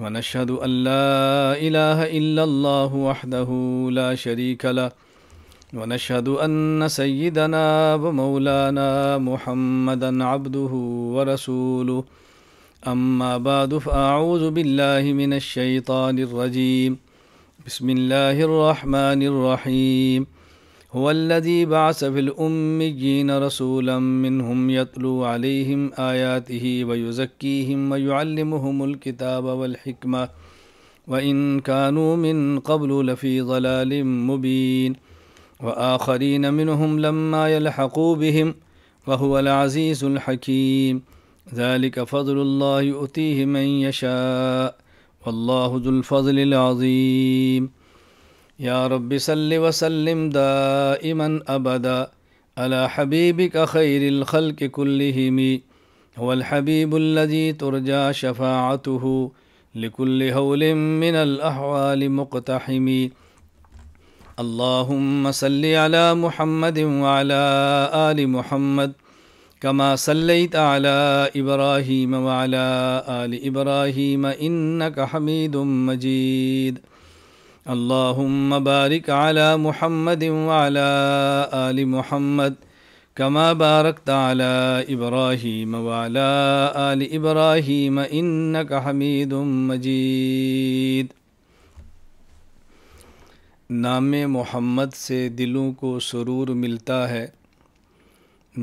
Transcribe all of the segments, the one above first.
ونشهد أن لا إله إلا الله وحده لا شريك له ونشهد أن سيدنا ومولانا محمدا عبده ورسوله أما بعد فأعوذ بالله من الشيطان الرجيم بسم الله الرحمن الرحيم هو الذي بعث في الأميين رسولا منهم يتلو عليهم آياته ويزكيهم ويعلمهم الكتاب والحكمة وإن كانوا من قبل لفي ضلال مبين وآخرين منهم لما يلحقوا بهم وهو العزيز الحكيم ذلك فضل الله يؤتيه من يشاء والله ذو الفضل العظيم يا رب صل وسلم دائما أبدا على حبيبك خير الخلق كلهم هو الحبيب الذي ترجى شفاعته لكل هول من الأحوال مقتحم اللهم صل على محمد وعلى آل محمد كما صليت على إبراهيم وعلى آل إبراهيم إنك حميد مجيد اللهم بارك على محمد آل محمد كما باركت على ابراہیم وعلى آل ابراہیم إنك حميد مجيد نام محمد سے دلوں کو سرور ملتا ہے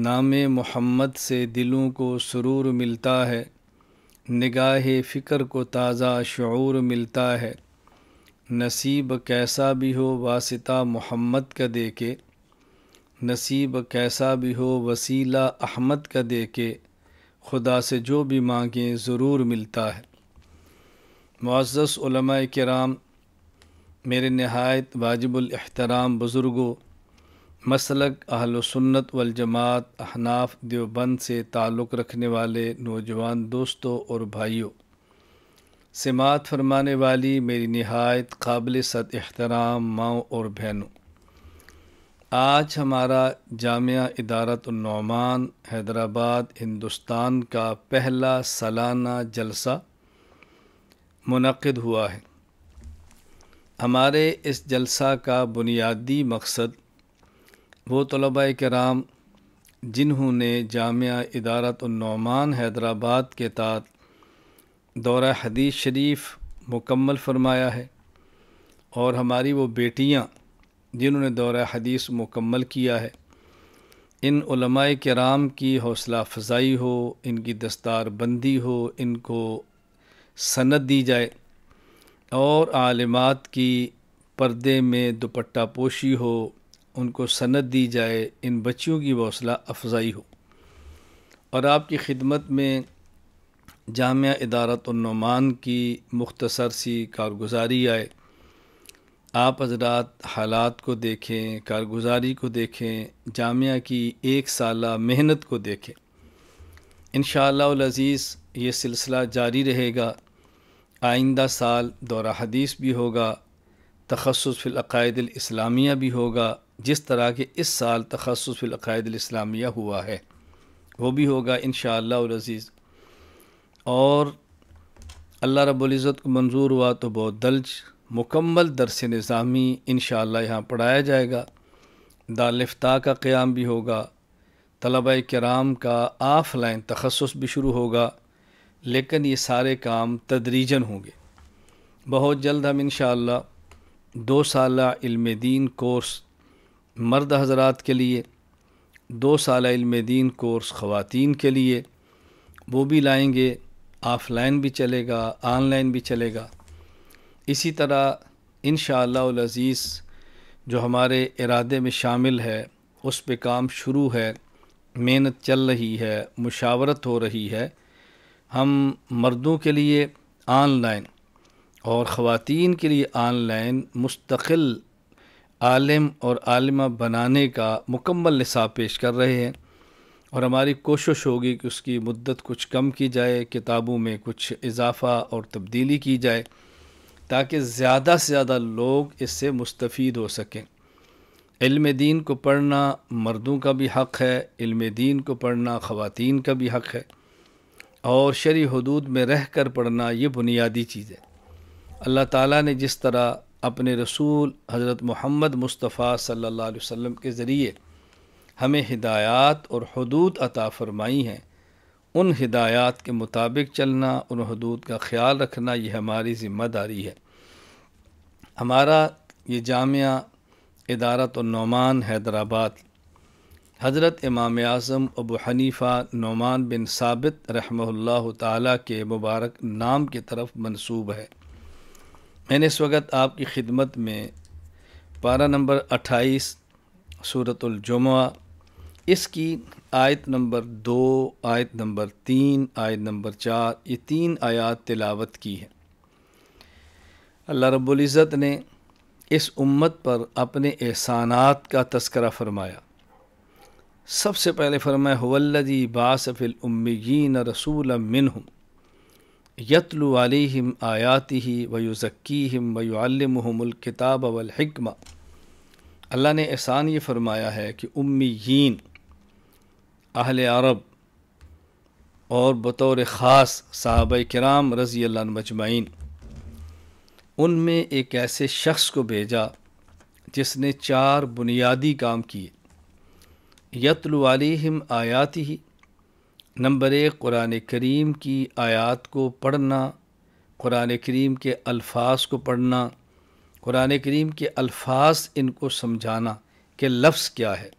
نام محمد سے دلوں کو سرور ملتا ہے نگاہ فکر کو تازہ شعور ملتا ہے نصیب کیسا بھی ہو واسطہ محمد کا دے کے نصیب کیسا بھی ہو وسیلہ احمد کا دے کے خدا سے جو بھی مانگیں ضرور ملتا ہے معزز علماء کرام میرے نہایت واجب الاحترام بزرگوں مسلک اہل و سنت والجماعت احناف دیوبند سے تعلق رکھنے والے نوجوان دوستوں اور بھائیوں سماعت فرمانے والی میری نہایت قابل صد احترام ماؤں اور بہنوں آج ہمارا جامعہ ادارت النعمان حیدرآباد ہندوستان کا پہلا سالانہ جلسہ منعقد ہوا ہے ہمارے اس جلسہ کا بنیادی مقصد وہ طلباء کرام جنہوں نے جامعہ ادارت النعمان حیدرآباد کے تحت دورہ حدیث شریف مکمل فرمایا ہے اور ہماری وہ بیٹیاں جنہوں نے دورہ حدیث مکمل کیا ہے ان علماء کرام کی حوصلہ افزائی ہو ان کی دستار بندی ہو ان کو سند دی جائے اور عالمات کی پردے میں دوپٹہ پوشی ہو ان کو سند دی جائے ان بچیوں کی حوصلہ افزائی ہو اور آپ کی خدمت میں جامعہ ادارت النعمان کی مختصر سی کارگزاری آئے آپ حضرات حالات کو دیکھیں کارگزاری کو دیکھیں جامعہ کی ایک سالہ محنت کو دیکھیں انشاءاللہ العزیز یہ سلسلہ جاری رہے گا آئندہ سال دورہ حدیث بھی ہوگا تخصص فی العقائد الاسلامیہ بھی ہوگا جس طرح کہ اس سال تخصص فی العقائد الاسلامیہ ہوا ہے وہ بھی ہوگا انشاءاللہ العزیز اور اللہ رب العزت کو منظور ہوا تو بہت دلج مکمل درس نظامی انشاءاللہ یہاں پڑھایا جائے گا دالفتا کا قیام بھی ہوگا طلبہ کرام کا آف لائن تخصص بھی شروع ہوگا لیکن یہ سارے کام تدریجن ہوں گے بہت جلد ہم انشاءاللہ دو سالہ علم دین کورس مرد حضرات کے لیے دو سالہ علم دین کورس خواتین کے لیے وہ بھی لائیں گے آف لائن بھی چلے گا آن لائن بھی چلے گا اسی طرح ان شاء اللہ العزیز جو ہمارے ارادے میں شامل ہے اس پہ کام شروع ہے محنت چل رہی ہے مشاورت ہو رہی ہے ہم مردوں کے لیے آن لائن اور خواتین کے لیے آن لائن مستقل عالم اور عالمہ بنانے کا مکمل نصاب پیش کر رہے ہیں اور ہماری کوشش ہوگی کہ اس کی مدت کچھ کم کی جائے کتابوں میں کچھ اضافہ اور تبدیلی کی جائے تاکہ زیادہ سے زیادہ لوگ اس سے مستفید ہو سکیں علم دین کو پڑھنا مردوں کا بھی حق ہے علم دین کو پڑھنا خواتین کا بھی حق ہے اور شرع حدود میں رہ کر پڑھنا یہ بنیادی چیز ہے اللہ تعالیٰ نے جس طرح اپنے رسول حضرت محمد مصطفیٰ صلی اللہ علیہ وسلم کے ذریعے ہمیں ہدایات اور حدود عطا فرمائی ہیں ان ہدایات کے مطابق چلنا ان حدود کا خیال رکھنا یہ ہماری ذمہ داری ہے ہمارا یہ جامعہ ادارت النعمان حیدرآباد حضرت امام اعظم ابو حنیفہ نعمان بن ثابت رحمہ اللہ تعالیٰ کے مبارک نام کی طرف منصوب ہے میں نے اس وقت آپ کی خدمت میں پارہ نمبر اٹھائیس صورت الجمعہ اس کی آیت نمبر دو آیت نمبر تین آیت نمبر چار یہ تین آیات تلاوت کی ہے اللہ رب العزت نے اس امت پر اپنے احسانات کا تذکرہ فرمایا سب سے پہلے فرمایا ہودی باصف العمین رسول من ہوں یتلو علیہم آیاتی ہی ویو ذکی ہم ویو المحم الکتاب اللہ نے احسان یہ فرمایا ہے کہ امیین اہل عرب اور بطور خاص صحابہ کرام رضی اللہ عنہ مجمعین ان میں ایک ایسے شخص کو بھیجا جس نے چار بنیادی کام کیے یتلو علیہم آیاتی ہی نمبر ایک قرآن کریم کی آیات کو پڑھنا قرآن کریم کے الفاظ کو پڑھنا قرآن کریم کے الفاظ ان کو سمجھانا کہ لفظ کیا ہے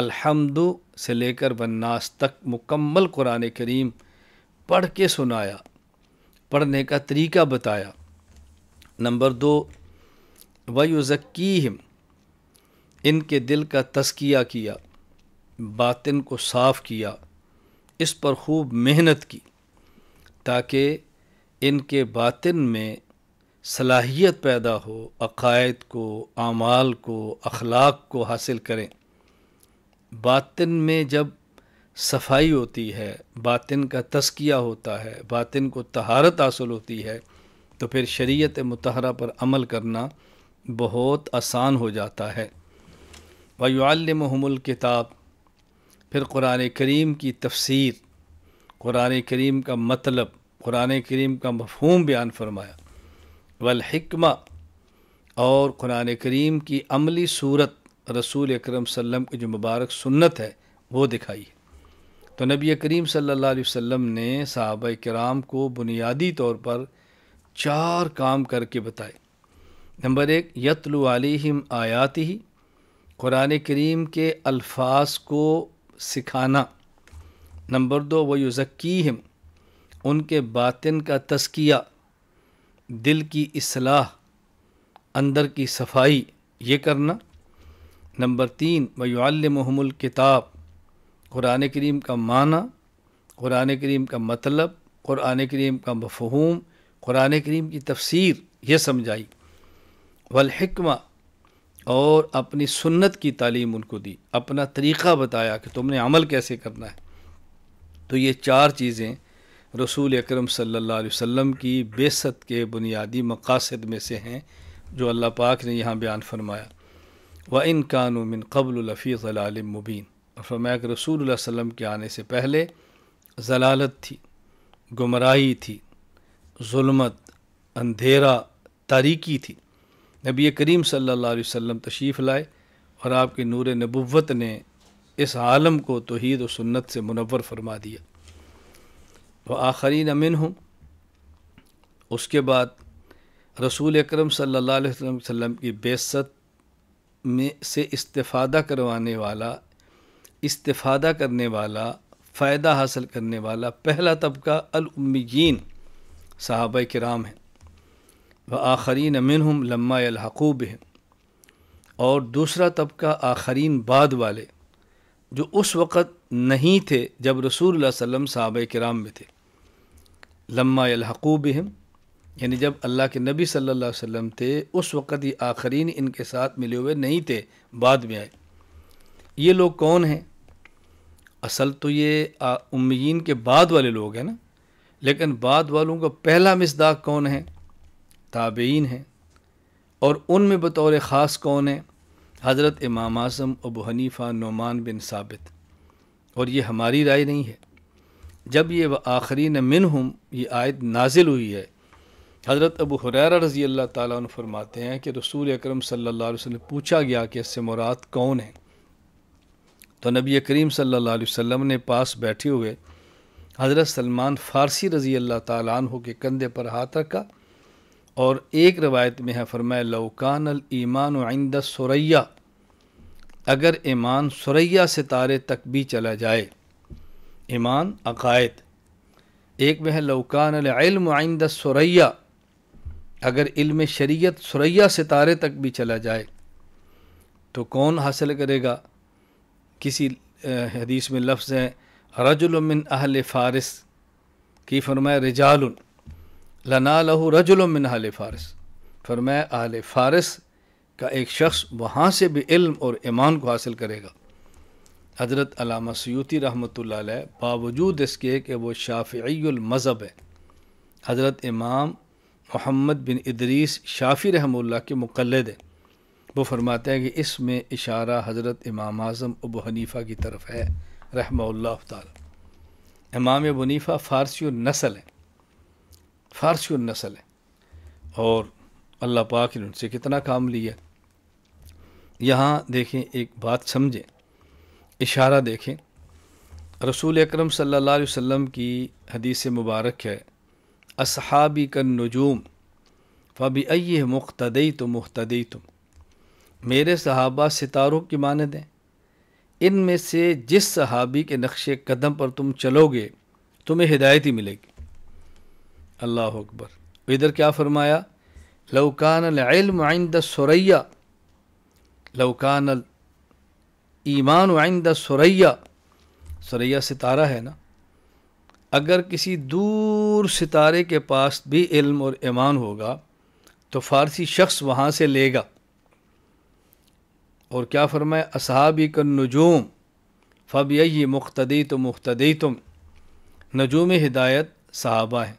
الحمد سے لے کر بناس تک مکمل قرآن کریم پڑھ کے سنایا پڑھنے کا طریقہ بتایا نمبر دو ویوزکیم ان کے دل کا تسکیہ کیا باطن کو صاف کیا اس پر خوب محنت کی تاکہ ان کے باطن میں صلاحیت پیدا ہو عقائد کو اعمال کو اخلاق کو حاصل کریں باطن میں جب صفائی ہوتی ہے باطن کا تسکیہ ہوتا ہے باطن کو تہارت حاصل ہوتی ہے تو پھر شریعت متحرہ پر عمل کرنا بہت آسان ہو جاتا ہے وَيُعَلِّمُهُمُ الْكِتَابِ الکتاب پھر قرآن کریم کی تفسیر قرآن کریم کا مطلب قرآن کریم کا مفہوم بیان فرمایا وَالْحِكْمَةِ اور قرآن کریم کی عملی صورت رسول اکرم صلی اللہ علیہ وسلم کی جو مبارک سنت ہے وہ دکھائی ہے تو نبی کریم صلی اللہ علیہ وسلم نے صحابہ کرام کو بنیادی طور پر چار کام کر کے بتائے نمبر ایک یتلو علیہم آیات ہی قرآن کریم کے الفاظ کو سکھانا نمبر دو وہ یزکیہم ان کے باطن کا تسکیہ دل کی اصلاح اندر کی صفائی یہ کرنا نمبر تین ویعلمہم الکتاب قرآن کریم کا معنی قرآن کریم کا مطلب قرآن کریم کا مفہوم قرآن کریم کی تفسیر یہ سمجھائی والحکمہ اور اپنی سنت کی تعلیم ان کو دی اپنا طریقہ بتایا کہ تم نے عمل کیسے کرنا ہے تو یہ چار چیزیں رسول اکرم صلی اللہ علیہ وسلم کی بیست کے بنیادی مقاصد میں سے ہیں جو اللہ پاک نے یہاں بیان فرمایا و ان قانو قبل الفی ضلال مبین اور فرمایا رسول اللہ علیہ وسلم کے آنے سے پہلے ضلالت تھی گمراہی تھی ظلمت اندھیرا تاریکی تھی نبی کریم صلی اللہ علیہ وسلم تشریف لائے اور آپ کے نور نبوت نے اس عالم کو توحید و سنت سے منور فرما دیا وہ آخری نمن ہوں اس کے بعد رسول اکرم صلی اللہ علیہ وسلم کی بے ست میں سے استفادہ کروانے والا استفادہ کرنے والا فائدہ حاصل کرنے والا پہلا طبقہ الامیین صحابہ کرام ہیں و آخرین امن ہم لمہ الحقوب ہیں اور دوسرا طبقہ آخرین بعد والے جو اس وقت نہیں تھے جب رسول اللہ علیہ وسلم صحابہ کرام میں تھے لمہ الحقوب ہیں یعنی جب اللہ کے نبی صلی اللہ علیہ وسلم تھے اس وقت یہ آخرین ان کے ساتھ ملے ہوئے نہیں تھے بعد میں آئے یہ لوگ کون ہیں اصل تو یہ امیین کے بعد والے لوگ ہیں نا لیکن بعد والوں کا پہلا مصداق کون ہے تابعین ہیں اور ان میں بطور خاص کون ہیں حضرت امام اعظم ابو حنیفہ نعمان بن ثابت اور یہ ہماری رائے نہیں ہے جب یہ وہ آخرین منہم یہ آیت نازل ہوئی ہے حضرت ابو حریرہ رضی اللہ تعالیٰ عنہ فرماتے ہیں کہ رسول اکرم صلی اللہ علیہ وسلم نے پوچھا گیا کہ اس سے مراد کون ہیں تو نبی کریم صلی اللہ علیہ وسلم نے پاس بیٹھے ہوئے حضرت سلمان فارسی رضی اللہ تعالیٰ عنہ کے کندھے پر ہاتھ رکھا اور ایک روایت میں ہے فرمائے لوکان المان عند سوری اگر ایمان سوری ستارے تک بھی چلا جائے ایمان عقائد ایک میں ہے لوکان العلم عند سوریہ اگر علم شریعت سریا ستارے تک بھی چلا جائے تو کون حاصل کرے گا کسی حدیث میں لفظ ہیں رج من اہل فارس کی رجال لنا لہو رج من اہل فارس فرمایا اہل فارس کا ایک شخص وہاں سے بھی علم اور ایمان کو حاصل کرے گا حضرت علامہ سیوتی رحمۃ اللہ علیہ باوجود اس کے کہ وہ شافعی المذہب ہے حضرت امام محمد بن ادریس شافی رحمہ اللہ کے مقلد ہیں وہ فرماتے ہیں کہ اس میں اشارہ حضرت امام اعظم ابو حنیفہ کی طرف ہے رحمہ اللہ تعالی امام ابو حنیفہ فارسی النسل ہیں فارسی النسل ہیں اور اللہ پاک نے ان سے کتنا کام لیا یہاں دیکھیں ایک بات سمجھیں اشارہ دیکھیں رسول اکرم صلی اللہ علیہ وسلم کی حدیث مبارک ہے اصحابی کا نجوم فبی ائی مختدی تو مختدی تم میرے صحابہ ستاروں کی مانند ہیں ان میں سے جس صحابی کے نقش قدم پر تم چلو گے تمہیں ہدایت ہی ملے گی اللہ اکبر ادھر کیا فرمایا لوکان العلم عند سوریا لوکان المان آئندہ سوریا سوریا ستارہ ہے نا اگر کسی دور ستارے کے پاس بھی علم اور ایمان ہوگا تو فارسی شخص وہاں سے لے گا اور کیا فرمائے اصحابی کا نجوم فب یہی مختدی تو مختدی تم نجوم ہدایت صحابہ ہیں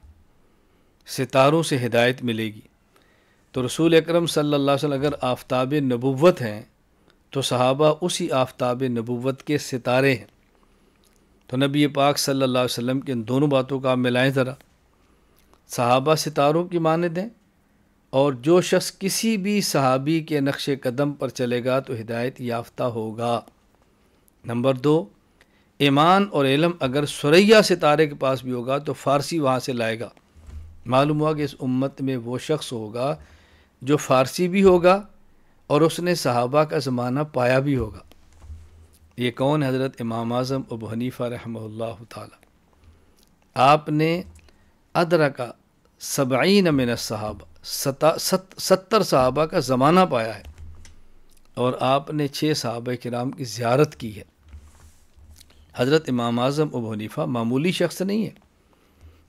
ستاروں سے ہدایت ملے گی تو رسول اکرم صلی اللہ علیہ وسلم اگر آفتاب نبوت ہیں تو صحابہ اسی آفتاب نبوت کے ستارے ہیں تو نبی پاک صلی اللہ علیہ وسلم کی ان دونوں باتوں کا آپ ملائیں ذرا صحابہ ستاروں کی مان دیں اور جو شخص کسی بھی صحابی کے نقش قدم پر چلے گا تو ہدایت یافتہ ہوگا نمبر دو ایمان اور علم اگر سریا ستارے کے پاس بھی ہوگا تو فارسی وہاں سے لائے گا معلوم ہوا کہ اس امت میں وہ شخص ہوگا جو فارسی بھی ہوگا اور اس نے صحابہ کا زمانہ پایا بھی ہوگا یہ کون حضرت امام اعظم ابو حنیفہ رحمہ اللہ تعالی آپ نے کا سبعین من صحابہ ستر صحابہ کا زمانہ پایا ہے اور آپ نے چھ صحابہ کے نام کی زیارت کی ہے حضرت امام اعظم ابو حنیفہ معمولی شخص نہیں ہے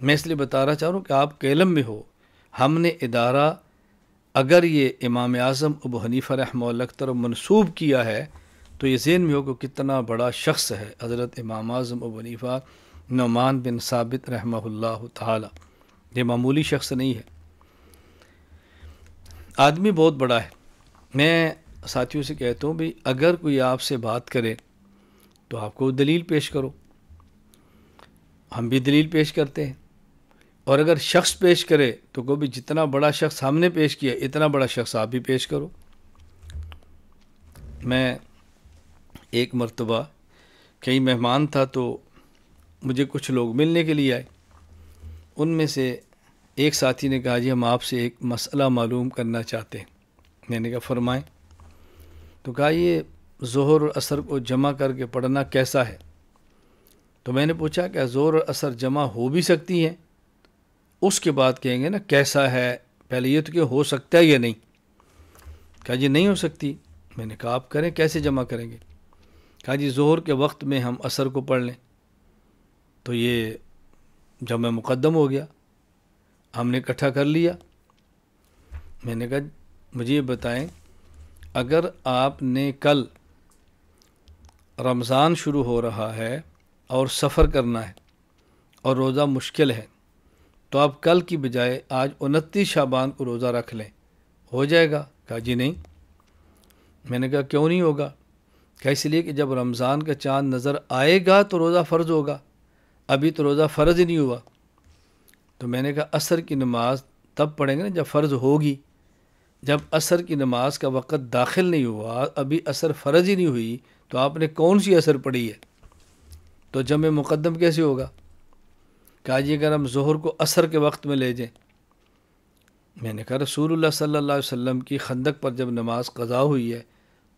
میں اس لیے بتانا چاہ رہا ہوں کہ آپ کیلم میں ہو ہم نے ادارہ اگر یہ امام اعظم ابو حنیفہ رحمہ اللہ و منسوب کیا ہے تو یہ ذہن میں ہو کہ کتنا بڑا شخص ہے حضرت امام اعظم و بنیفہ نعمان بن ثابت رحمہ اللہ تعالی یہ معمولی شخص نہیں ہے آدمی بہت بڑا ہے میں ساتھیوں سے کہتا ہوں بھی اگر کوئی آپ سے بات کرے تو آپ کو دلیل پیش کرو ہم بھی دلیل پیش کرتے ہیں اور اگر شخص پیش کرے تو کوئی جتنا بڑا شخص ہم نے پیش کیا اتنا بڑا شخص آپ بھی پیش کرو میں ایک مرتبہ کئی مہمان تھا تو مجھے کچھ لوگ ملنے کے لیے آئے ان میں سے ایک ساتھی نے کہا جی ہم آپ سے ایک مسئلہ معلوم کرنا چاہتے ہیں میں نے کہا فرمائیں تو کہا یہ زہر اور اثر کو جمع کر کے پڑھنا کیسا ہے تو میں نے پوچھا کہ زہر اور اثر جمع ہو بھی سکتی ہیں اس کے بعد کہیں گے نا کیسا ہے پہلے یہ تو کہ ہو سکتا ہے یا نہیں کہا جی نہیں ہو سکتی میں نے کہا آپ کریں کیسے جمع کریں گے کہا جی زہر کے وقت میں ہم عصر کو پڑھ لیں تو یہ جمع مقدم ہو گیا ہم نے اکٹھا کر لیا میں نے کہا مجھے یہ بتائیں اگر آپ نے کل رمضان شروع ہو رہا ہے اور سفر کرنا ہے اور روزہ مشکل ہے تو آپ کل کی بجائے آج انتیس شابان کو روزہ رکھ لیں ہو جائے گا کہا جی نہیں میں نے کہا کیوں نہیں ہوگا کیا اس لیے کہ جب رمضان کا چاند نظر آئے گا تو روزہ فرض ہوگا ابھی تو روزہ فرض ہی نہیں ہوا تو میں نے کہا عصر کی نماز تب پڑھیں گے نا جب فرض ہوگی جب عصر کی نماز کا وقت داخل نہیں ہوا ابھی عصر فرض ہی نہیں ہوئی تو آپ نے کون سی عصر پڑھی ہے تو جب مقدم کیسے ہوگا کہا جی اگر ہم ظہر کو عصر کے وقت میں لے جائیں میں نے کہا رسول اللہ صلی اللہ علیہ وسلم کی خندق پر جب نماز قضا ہوئی ہے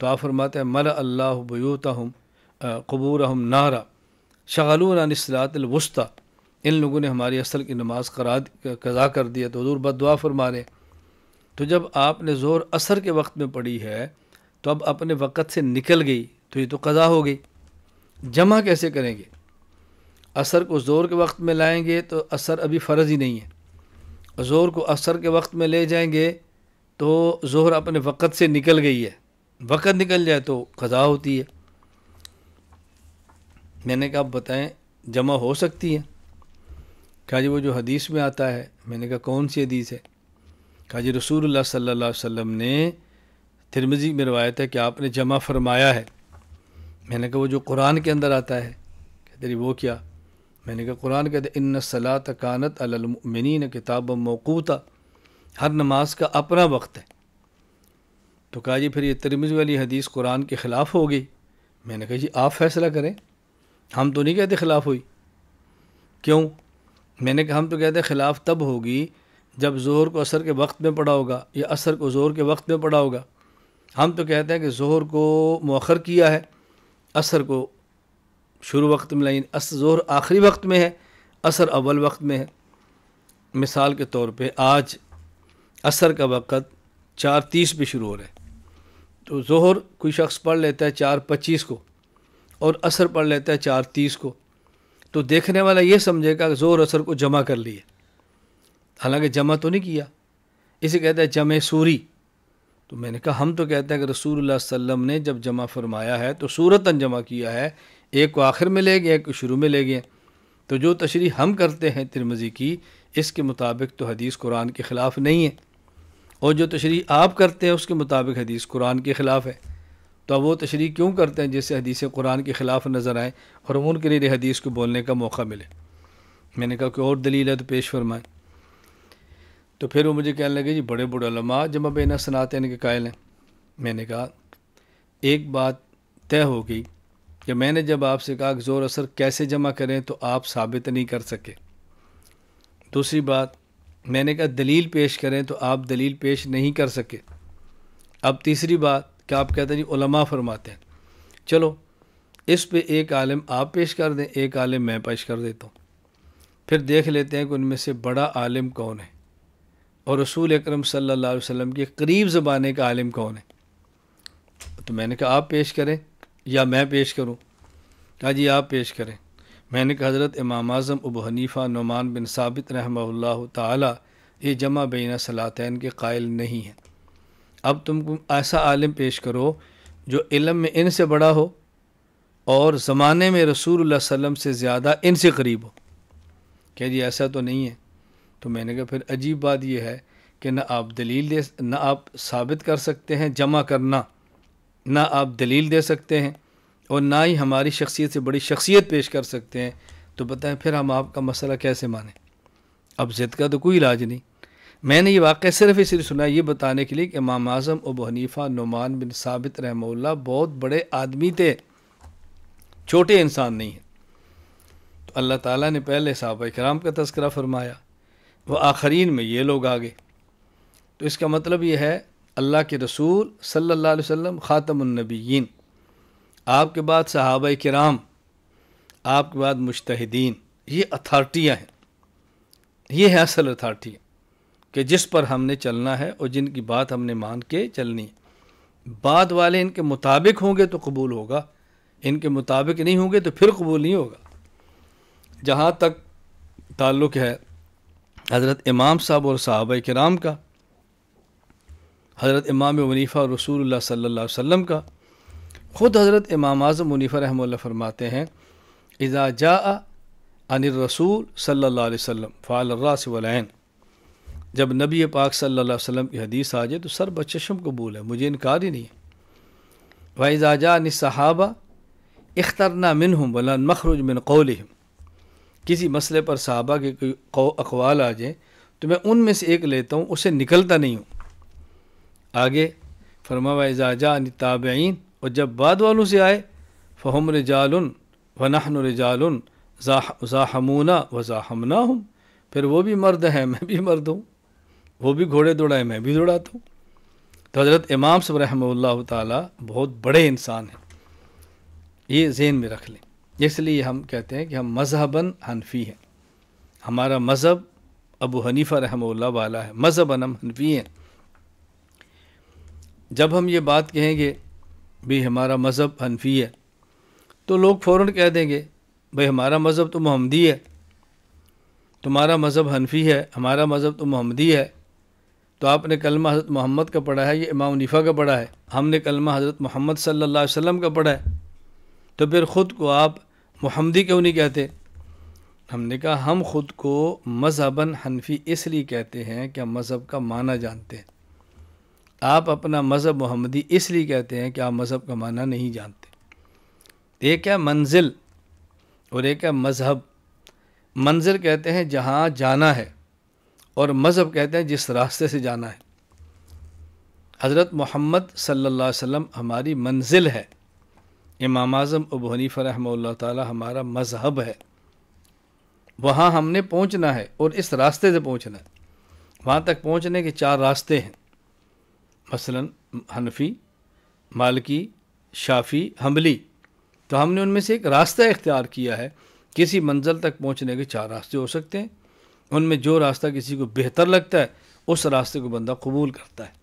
تو آپ فرماتے ہیں مل اللہ ہم قبور نارا شغلون عانسات الوسطیٰ ان لوگوں نے ہماری اصل کی نماز قرار قضا کر دیا تو حضور بد دعا فرما رہے تو جب آپ نے زور عصر کے وقت میں پڑھی ہے تو اب اپنے وقت سے نکل گئی تو یہ تو قضا ہو گئی جمع کیسے کریں گے عصر کو زور کے وقت میں لائیں گے تو عصر ابھی فرض ہی نہیں ہے زور کو عصر کے وقت میں لے جائیں گے تو زہر اپنے وقت سے نکل گئی ہے وقت نکل جائے تو قضا ہوتی ہے میں نے کہا بتائیں جمع ہو سکتی ہے کہا جی وہ جو حدیث میں آتا ہے میں نے کہا کون سی حدیث ہے کہا جی رسول اللہ صلی اللہ علیہ وسلم نے ترمزی میں روایت ہے کہ آپ نے جمع فرمایا ہے میں نے کہا وہ جو قرآن کے اندر آتا ہے کہ تری وہ کیا میں نے کہا قرآن کہتے ہیں ان کانت المنی المنین کتاب تھا ہر نماز کا اپنا وقت ہے تو کہا جی پھر یہ ترمیز والی حدیث قرآن کے خلاف ہو گئی میں نے کہا جی آپ فیصلہ کریں ہم تو نہیں کہتے خلاف ہوئی کیوں میں نے کہا ہم تو کہتے خلاف تب ہوگی جب زہر کو عصر کے وقت میں پڑا ہوگا یا عصر کو زہر کے وقت میں پڑا ہوگا ہم تو کہتے ہیں کہ ظہر کو مؤخر کیا ہے عصر کو شروع وقت میں لائی ظہر آخری وقت میں ہے عصر اول وقت میں ہے مثال کے طور پہ آج عصر کا وقت چار تیس پہ شروع ہو رہا ہے تو ظہر کوئی شخص پڑھ لیتا ہے چار پچیس کو اور عصر پڑھ لیتا ہے چار تیس کو تو دیکھنے والا یہ سمجھے گا کہ زہر عصر کو جمع کر لیے حالانکہ جمع تو نہیں کیا اسے کہتا ہے جمع سوری تو میں نے کہا ہم تو کہتے ہیں کہ رسول اللہ صلی اللہ علیہ وسلم نے جب جمع فرمایا ہے تو صورتاً جمع کیا ہے ایک کو آخر میں لے گئے ایک کو شروع میں لے گئے تو جو تشریح ہم کرتے ہیں ترمزی کی اس کے مطابق تو حدیث قرآن کے خلاف نہیں ہے اور جو تشریح آپ کرتے ہیں اس کے مطابق حدیث قرآن کے خلاف ہے تو اب وہ تشریح کیوں کرتے ہیں جس سے حدیث قرآن کے خلاف نظر آئیں اور ان کے لیے حدیث کو بولنے کا موقع ملے میں نے کہا کہ اور دلیل ہے تو پیش فرمائیں تو پھر وہ مجھے کہنے لگے جی بڑے بڑے علماء جمع بینا صنعتین کے قائل ہیں میں نے کہا ایک بات طے ہو گئی کہ میں نے جب آپ سے کہا کہ زور اثر کیسے جمع کریں تو آپ ثابت نہیں کر سکے دوسری بات میں نے کہا دلیل پیش کریں تو آپ دلیل پیش نہیں کر سکے اب تیسری بات کہ آپ کہتے ہیں جی علماء فرماتے ہیں چلو اس پہ ایک عالم آپ پیش کر دیں ایک عالم میں پیش کر دیتا ہوں پھر دیکھ لیتے ہیں کہ ان میں سے بڑا عالم کون ہے اور رسول اکرم صلی اللہ علیہ وسلم کے قریب زبانے کا عالم کون ہے تو میں نے کہا آپ پیش کریں یا میں پیش کروں کہا جی آپ پیش کریں میں نے کہا حضرت امام اعظم ابو حنیفہ نعمان بن ثابت رحمہ اللہ تعالی یہ جمع بین صلاطین کے قائل نہیں ہیں اب تم ایسا عالم پیش کرو جو علم میں ان سے بڑا ہو اور زمانے میں رسول اللہ علیہ وسلم سے زیادہ ان سے قریب ہو کہ جی ایسا تو نہیں ہے تو میں نے کہا پھر عجیب بات یہ ہے کہ نہ آپ دلیل دے نہ آپ ثابت کر سکتے ہیں جمع کرنا نہ آپ دلیل دے سکتے ہیں اور نہ ہی ہماری شخصیت سے بڑی شخصیت پیش کر سکتے ہیں تو بتائیں پھر ہم آپ کا مسئلہ کیسے مانیں اب ضد کا تو کوئی علاج نہیں میں نے یہ واقعہ صرف اس لیے سنا یہ بتانے کے لیے کہ امام اعظم اب حنیفہ نعمان بن ثابت رحمہ اللہ بہت بڑے آدمی تھے چھوٹے انسان نہیں ہیں تو اللہ تعالیٰ نے پہلے صحابہ کرام کا تذکرہ فرمایا وہ آخرین میں یہ لوگ آگے تو اس کا مطلب یہ ہے اللہ کے رسول صلی اللہ علیہ وسلم خاتم النبیین آپ کے بعد صحابہ کرام آپ کے بعد مشتہدین یہ اتھارٹیاں ہیں یہ ہے اصل اتھارٹی کہ جس پر ہم نے چلنا ہے اور جن کی بات ہم نے مان کے چلنی ہے بعد والے ان کے مطابق ہوں گے تو قبول ہوگا ان کے مطابق نہیں ہوں گے تو پھر قبول نہیں ہوگا جہاں تک تعلق ہے حضرت امام صاحب اور صحابہ کرام کا حضرت امام ونیفہ رسول اللہ صلی اللہ علیہ وسلم کا خود حضرت امام اعظم منیف رحم اللہ فرماتے ہیں اذا جاء عن الرسول صلی اللہ علیہ وسلم فعل الراس والعین جب نبی پاک صلی اللہ علیہ وسلم کی حدیث آ جائے تو سر بچشم قبول ہے مجھے انکار ہی نہیں ہے وَإِذَا ان صَحَابَ اِخْتَرْنَا مِنْهُمْ وَلَا مَخْرُجْ مِنْ من کسی مسئلے پر صحابہ کے کوئی اقوال آ جائیں تو میں ان میں سے ایک لیتا ہوں اسے نکلتا نہیں ہوں آگے فرما وَإِذَا ان تَابِعِينَ اور جب بعد والوں سے آئے فہم رجال و نحن رجال زاحمون و زاحمنہ ہوں پھر وہ بھی مرد ہیں میں بھی مرد ہوں وہ بھی گھوڑے دوڑائے میں بھی دوڑاتا ہوں تو حضرت امام صبح رحمہ اللہ تعالیٰ بہت بڑے انسان ہیں یہ ذہن میں رکھ لیں اس لیے ہم کہتے ہیں کہ ہم مذہباً حنفی ہیں ہمارا مذہب ابو حنیفہ رحمہ اللہ والا ہے مذہب ہم حنفی ہیں جب ہم یہ بات کہیں گے بھی ہمارا مذہب حنفی ہے تو لوگ فوراً کہہ دیں گے بھائی ہمارا مذہب تو محمدی ہے تمہارا مذہب حنفی ہے ہمارا مذہب تو محمدی ہے تو آپ نے کلمہ حضرت محمد کا پڑھا ہے یہ امام نفا کا پڑھا ہے ہم نے کلمہ حضرت محمد صلی اللہ علیہ وسلم کا پڑھا ہے تو پھر خود کو آپ محمدی کیوں نہیں کہتے ہم نے کہا ہم خود کو مذہباً حنفی اس لیے کہتے ہیں کہ ہم مذہب کا معنی جانتے ہیں آپ اپنا مذہب محمدی اس لیے کہتے ہیں کہ آپ مذہب کا معنی نہیں جانتے ایک ہے منزل اور ایک ہے مذہب منزل کہتے ہیں جہاں جانا ہے اور مذہب کہتے ہیں جس راستے سے جانا ہے حضرت محمد صلی اللہ علیہ وسلم ہماری منزل ہے امام اعظم ابو حنیف رحمہ اللہ تعالی ہمارا مذہب ہے وہاں ہم نے پہنچنا ہے اور اس راستے سے پہنچنا ہے وہاں تک پہنچنے کے چار راستے ہیں مثلا حنفی مالکی شافی حملی تو ہم نے ان میں سے ایک راستہ اختیار کیا ہے کسی منزل تک پہنچنے کے چار راستے ہو سکتے ہیں ان میں جو راستہ کسی کو بہتر لگتا ہے اس راستے کو بندہ قبول کرتا ہے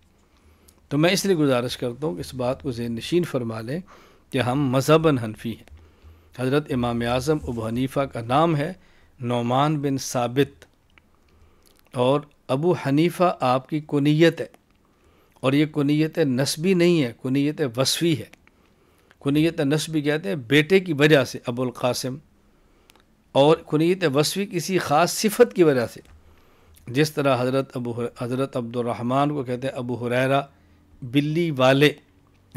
تو میں اس لیے گزارش کرتا ہوں کہ اس بات کو ذہن نشین فرما لیں کہ ہم مذہباً حنفی ہیں حضرت امام اعظم ابو حنیفہ کا نام ہے نعمان بن ثابت اور ابو حنیفہ آپ کی کنیت ہے اور یہ کنیت نسبی نہیں ہے کنیت وصفی ہے کنیت نسبی کہتے ہیں بیٹے کی وجہ سے ابو القاسم اور کنیت وصفی کسی خاص صفت کی وجہ سے جس طرح حضرت ابو حضرت عبد الرحمن کو کہتے ہیں ابو حریرا بلی والے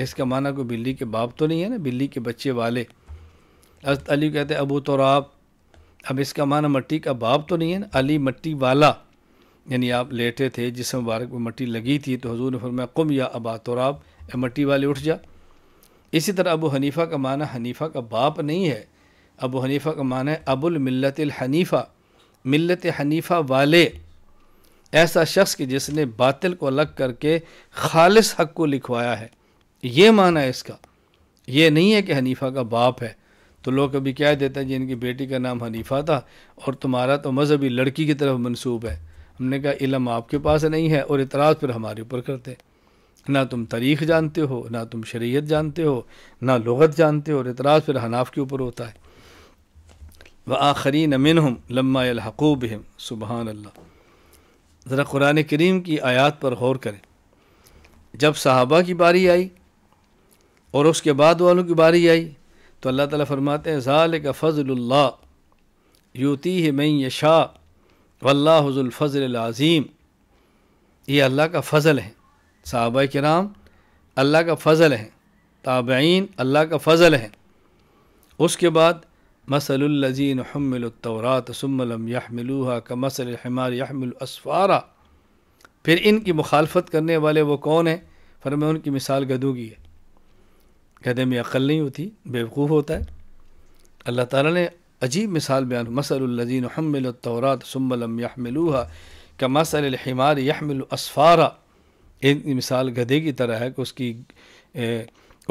اس کا معنی کوئی بلی کے باپ تو نہیں ہے نا بلی کے بچے والے حضرت علی کہتے ہیں ابو تو اب اس کا معنی مٹی کا باپ تو نہیں ہے نا علی مٹی والا یعنی آپ لیٹے تھے جسم مبارک میں مٹی لگی تھی تو حضور نے فرمایا قم یا ابا تو راب مٹی والے اٹھ جا اسی طرح ابو حنیفہ کا معنی حنیفہ کا باپ نہیں ہے ابو حنیفہ کا معنی ہے ابو الملت الحنیفہ ملت حنیفہ والے ایسا شخص جس نے باطل کو الگ کر کے خالص حق کو لکھوایا ہے یہ معنی ہے اس کا یہ نہیں ہے کہ حنیفہ کا باپ ہے تو لوگ کبھی کہہ دیتے ہیں جی ان کی بیٹی کا نام حنیفہ تھا اور تمہارا تو مذہبی لڑکی کی طرف منسوب ہے ہم نے کہا علم آپ کے پاس نہیں ہے اور اعتراض پھر ہمارے اوپر کرتے نہ تم تاریخ جانتے ہو نہ تم شریعت جانتے ہو نہ لغت جانتے ہو اور اعتراض پھر حناف کے اوپر ہوتا ہے وہ آخری نمن ہم لمہ الحقوب ہم سبحان اللہ ذرا قرآن کریم کی آیات پر غور کریں جب صحابہ کی باری آئی اور اس کے بعد والوں کی باری آئی تو اللہ تعالیٰ فرماتے ہیں ذالک کا فضل اللہ یوتی ہے میں یشا واللہ ذو حض الفضل العظیم یہ اللہ کا فضل ہے صحابہ کرام اللہ کا فضل ہے تابعین اللہ کا فضل ہے اس کے بعد مثل الظین الطورات مسلم یاملہ پھر ان کی مخالفت کرنے والے وہ کون ہیں ان کی مثال گدو کی ہے گدے میں عقل نہیں ہوتی بیوقوف ہوتا ہے اللہ تعالیٰ نے عجیب مثال بیان مسل الزین حمل الطورات یاحملحا کا مسل الحمار اسفارا اسفارہ مثال گدھے کی طرح ہے کہ اس کی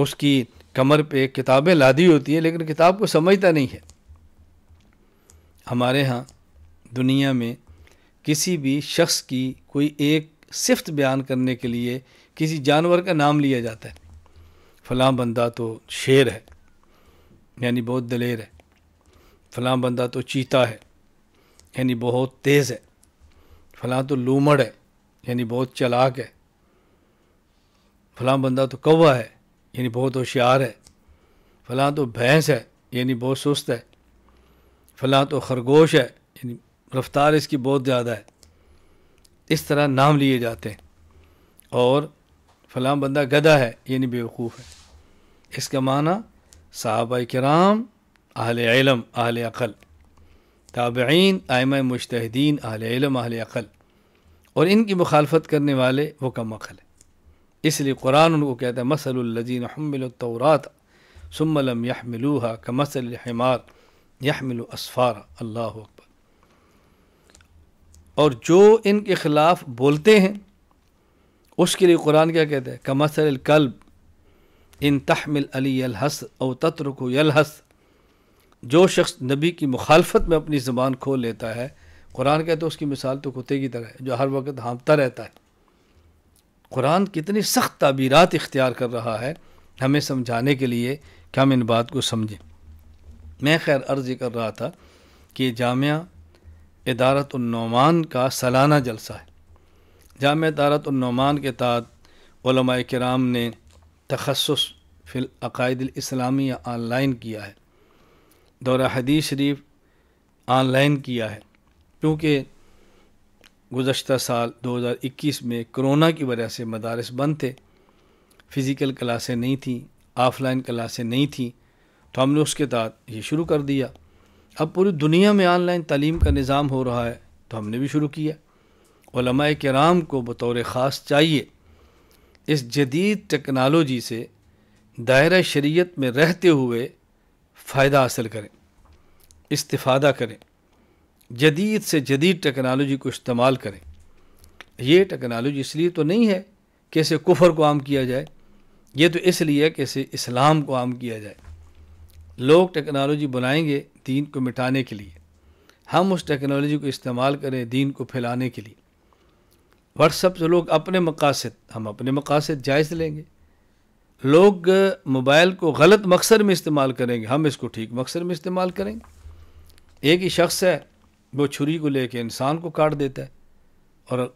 اس کی کمر پہ کتابیں لادی ہوتی ہیں لیکن کتاب کو سمجھتا نہیں ہے ہمارے ہاں دنیا میں کسی بھی شخص کی کوئی ایک صفت بیان کرنے کے لیے کسی جانور کا نام لیا جاتا ہے فلاں بندہ تو شیر ہے یعنی بہت دلیر ہے فلاں بندہ تو چیتا ہے یعنی بہت تیز ہے فلاں تو لومڑ ہے یعنی بہت چلاک ہے فلاں بندہ تو کوا ہے یعنی بہت ہوشیار ہے فلاں تو بھینس ہے یعنی بہت سست ہے فلاں تو خرگوش ہے یعنی رفتار اس کی بہت زیادہ ہے اس طرح نام لیے جاتے ہیں اور فلاں بندہ گدا ہے یعنی بیوقوف ہے اس کا معنی صحابہ کرام اہل علم اہل عقل تابعین آئمہ مشتحدین اہل علم اہل عقل اور ان کی مخالفت کرنے والے وہ کم عقل اس لیے قرآن ان کو کہتا ہے مسل الجین حمل الطورات یحملوها كمثل الحمار يحمل اسفار اللہ اکبر اور جو ان کے خلاف بولتے ہیں اس کے لیے قرآن کیا کہتے ہیں کمثل القلب ان تحمل علی الحس او تتر کو یلحس جو شخص نبی کی مخالفت میں اپنی زبان کھول لیتا ہے قرآن کہتے ہیں اس کی مثال تو کتے کی طرح ہے جو ہر وقت ہانپتا رہتا ہے قرآن کتنی سخت تعبیرات اختیار کر رہا ہے ہمیں سمجھانے کے لیے کہ ہم ان بات کو سمجھیں میں خیر عرض یہ کر رہا تھا کہ جامعہ ادارت النعمان کا سالانہ جلسہ ہے جامعہ ادارت النعمان کے تحت علماء کرام نے تخصص فی العقائد الاسلامی آن لائن کیا ہے دورہ حدیث شریف آن لائن کیا ہے کیونکہ گزشتہ سال دو ہزار اکیس میں کرونا کی وجہ سے مدارس بند تھے فزیکل کلاسیں نہیں تھیں آف لائن کلاسیں نہیں تھیں تو ہم نے اس کے تحت یہ شروع کر دیا اب پوری دنیا میں آن لائن تعلیم کا نظام ہو رہا ہے تو ہم نے بھی شروع کیا علماء کرام کو بطور خاص چاہیے اس جدید ٹیکنالوجی سے دائرہ شریعت میں رہتے ہوئے فائدہ حاصل کریں استفادہ کریں جدید سے جدید ٹیکنالوجی کو استعمال کریں یہ ٹیکنالوجی اس لیے تو نہیں ہے کہ اسے کفر کو عام کیا جائے یہ تو اس لیے کہ اسے اسلام کو عام کیا جائے لوگ ٹیکنالوجی بنائیں گے دین کو مٹانے کے لیے ہم اس ٹیکنالوجی کو استعمال کریں دین کو پھیلانے کے لیے واٹس ایپ سے لوگ اپنے مقاصد ہم اپنے مقاصد جائز لیں گے لوگ موبائل کو غلط مقصد میں استعمال کریں گے ہم اس کو ٹھیک مقصد میں استعمال کریں گے ایک ہی شخص ہے وہ چھری کو لے کے انسان کو کاٹ دیتا ہے اور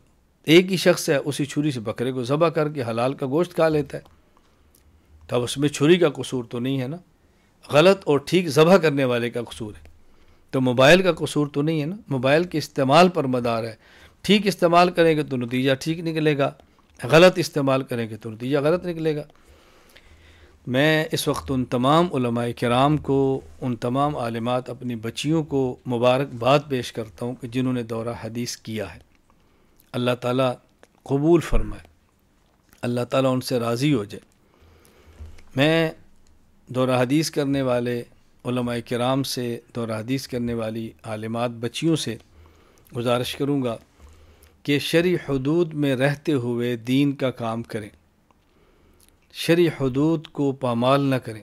ایک ہی شخص ہے اسی چھری سے بکرے کو ذبح کر کے حلال کا گوشت کھا لیتا ہے تب اس میں چھری کا قصور تو نہیں ہے نا غلط اور ٹھیک ذبح کرنے والے کا قصور ہے تو موبائل کا قصور تو نہیں ہے نا موبائل کے استعمال پر مدار ہے ٹھیک استعمال کریں گے تو نتیجہ ٹھیک نکلے گا غلط استعمال کریں گے تو نتیجہ غلط نکلے گا میں اس وقت ان تمام علماء کرام کو ان تمام عالمات اپنی بچیوں کو مبارکباد پیش کرتا ہوں کہ جنہوں نے دورہ حدیث کیا ہے اللہ تعالیٰ قبول فرمائے اللہ تعالیٰ ان سے راضی ہو جائے میں دورہ حدیث کرنے والے علماء کرام سے دورہ حدیث کرنے والی عالمات بچیوں سے گزارش کروں گا کہ شرع حدود میں رہتے ہوئے دین کا کام کریں شرح حدود کو پامال نہ کریں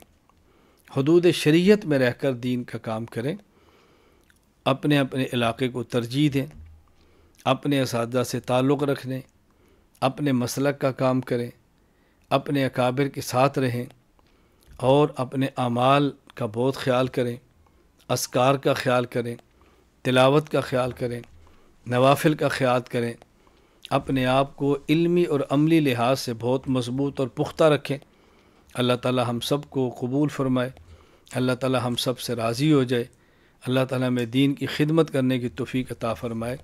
حدود شریعت میں رہ کر دین کا کام کریں اپنے اپنے علاقے کو ترجیح دیں اپنے اساتذہ سے تعلق رکھنے اپنے مسلک کا کام کریں اپنے اکابر کے ساتھ رہیں اور اپنے اعمال کا بہت خیال کریں اسکار کا خیال کریں تلاوت کا خیال کریں نوافل کا خیال کریں اپنے آپ کو علمی اور عملی لحاظ سے بہت مضبوط اور پختہ رکھیں اللہ تعالی ہم سب کو قبول فرمائے اللہ تعالی ہم سب سے راضی ہو جائے اللہ تعالی میں دین کی خدمت کرنے کی توفیق عطا فرمائے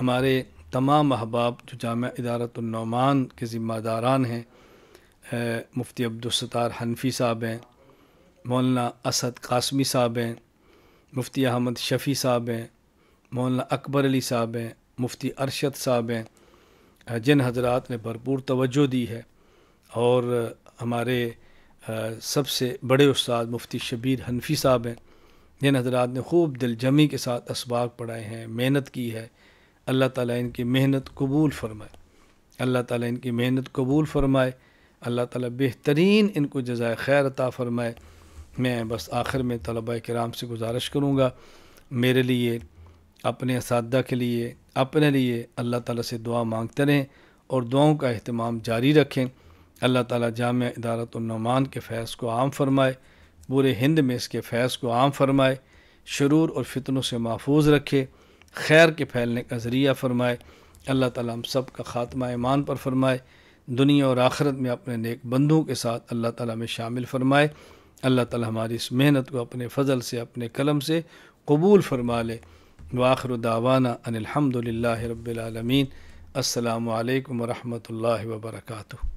ہمارے تمام احباب جو جامعہ ادارت النعمان کے ذمہ داران ہیں مفتی عبدالستار حنفی صاحب ہیں مولانا اسد قاسمی صاحب ہیں مفتی احمد شفیع صاحب ہیں مولانا اکبر علی صاحب ہیں مفتی ارشد صاحب ہیں جن حضرات نے بھرپور توجہ دی ہے اور ہمارے سب سے بڑے استاد مفتی شبیر حنفی صاحب ہیں جن حضرات نے خوب دل جمی کے ساتھ اسباق پڑھائے ہیں محنت کی ہے اللہ تعالیٰ ان کی محنت قبول فرمائے اللہ تعالیٰ ان کی محنت قبول فرمائے اللہ تعالیٰ بہترین ان کو جزائے خیر عطا فرمائے میں بس آخر میں طلباء کرام سے گزارش کروں گا میرے لیے اپنے اساتذہ کے لیے اپنے لیے اللہ تعالیٰ سے دعا مانگتے رہیں اور دعاؤں کا اہتمام جاری رکھیں اللہ تعالیٰ جامع ادارت النعمان کے فیض کو عام فرمائے پورے ہند میں اس کے فیض کو عام فرمائے شرور اور فتنوں سے محفوظ رکھے خیر کے پھیلنے کا ذریعہ فرمائے اللہ تعالیٰ ہم سب کا خاتمہ ایمان پر فرمائے دنیا اور آخرت میں اپنے نیک بندوں کے ساتھ اللہ تعالیٰ میں شامل فرمائے اللہ تعالیٰ ہماری اس محنت کو اپنے فضل سے اپنے قلم سے قبول فرما لے واخر دعوانا ان الحمد للہ رب العالمین السلام علیکم ورحمۃ اللہ وبرکاتہ